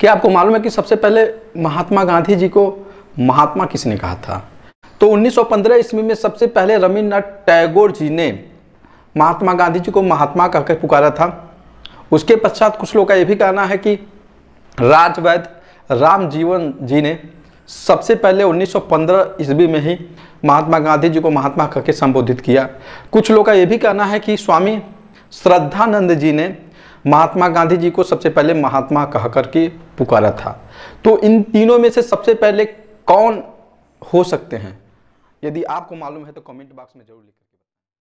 क्या आपको मालूम है कि सबसे पहले महात्मा गांधी जी को महात्मा किसने कहा था तो 1915 ईस्वी में सबसे पहले रविन्द्रनाथ टैगोर जी ने महात्मा गांधी जी को महात्मा कहकर पुकारा था उसके पश्चात कुछ लोगों का यह भी कहना है कि राजवैद राम जीवन जी ने सबसे पहले 1915 ईस्वी में ही महात्मा गांधी जी को महात्मा कहकर संबोधित किया कुछ लोगों का यह भी कहना है कि स्वामी श्रद्धानंद जी ने महात्मा गांधी जी को सबसे पहले महात्मा कह के पुकारा था तो इन तीनों में से सबसे पहले कौन हो सकते हैं यदि आपको मालूम है तो कमेंट बॉक्स में जरूर लिखें